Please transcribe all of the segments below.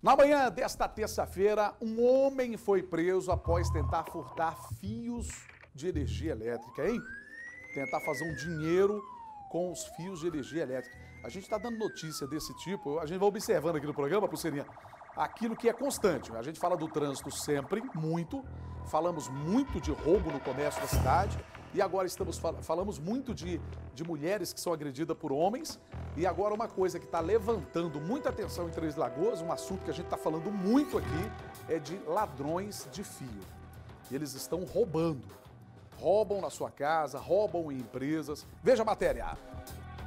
Na manhã desta terça-feira, um homem foi preso após tentar furtar fios de energia elétrica, hein? Tentar fazer um dinheiro com os fios de energia elétrica. A gente está dando notícia desse tipo, a gente vai observando aqui no programa, Pulseirinha, aquilo que é constante. A gente fala do trânsito sempre, muito, falamos muito de roubo no comércio da cidade, e agora estamos falamos muito de, de mulheres que são agredidas por homens. E agora uma coisa que está levantando muita atenção em Três Lagoas, um assunto que a gente está falando muito aqui, é de ladrões de fio. e Eles estão roubando. Roubam na sua casa, roubam em empresas. Veja a matéria.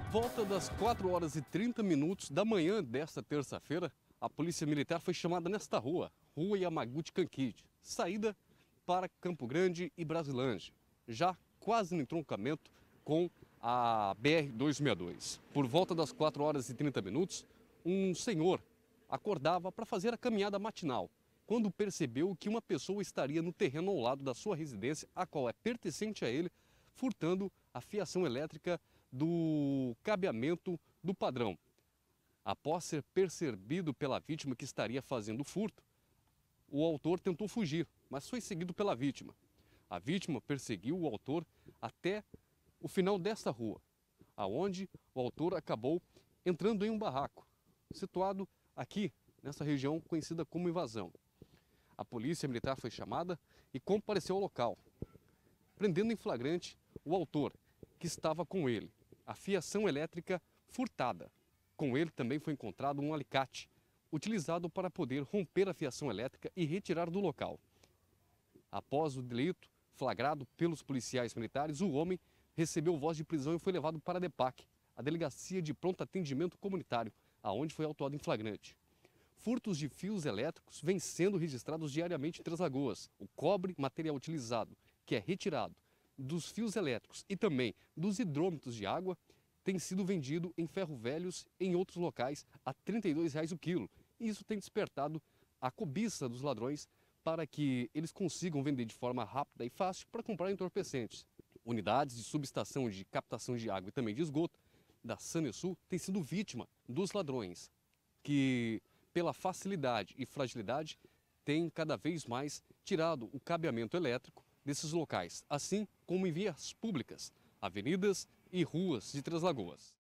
Volta das 4 horas e 30 minutos da manhã desta terça-feira, a polícia militar foi chamada nesta rua, Rua Yamaguchi Kankid, saída para Campo Grande e Brasilândia, já quase no entroncamento com a BR-262. Por volta das 4 horas e 30 minutos, um senhor acordava para fazer a caminhada matinal, quando percebeu que uma pessoa estaria no terreno ao lado da sua residência, a qual é pertencente a ele, furtando a fiação elétrica do cabeamento do padrão. Após ser percebido pela vítima que estaria fazendo furto, o autor tentou fugir, mas foi seguido pela vítima. A vítima perseguiu o autor até o final desta rua, aonde o autor acabou entrando em um barraco, situado aqui nessa região conhecida como invasão. A polícia militar foi chamada e compareceu ao local, prendendo em flagrante o autor, que estava com ele. A fiação elétrica furtada. Com ele também foi encontrado um alicate, utilizado para poder romper a fiação elétrica e retirar do local. Após o delito flagrado pelos policiais militares, o homem recebeu voz de prisão e foi levado para a DEPAC, a Delegacia de Pronto Atendimento Comunitário, aonde foi autuado em flagrante. Furtos de fios elétricos vêm sendo registrados diariamente em Três Lagoas. O cobre, material utilizado, que é retirado dos fios elétricos e também dos hidrômetros de água, tem sido vendido em ferro velhos em outros locais a R$ 32,00 o quilo. E isso tem despertado a cobiça dos ladrões para que eles consigam vender de forma rápida e fácil para comprar entorpecentes. Unidades de subestação de captação de água e também de esgoto da Sanesul têm sido vítima dos ladrões, que pela facilidade e fragilidade têm cada vez mais tirado o cabeamento elétrico desses locais, assim como em vias públicas, avenidas e ruas de Três Lagoas.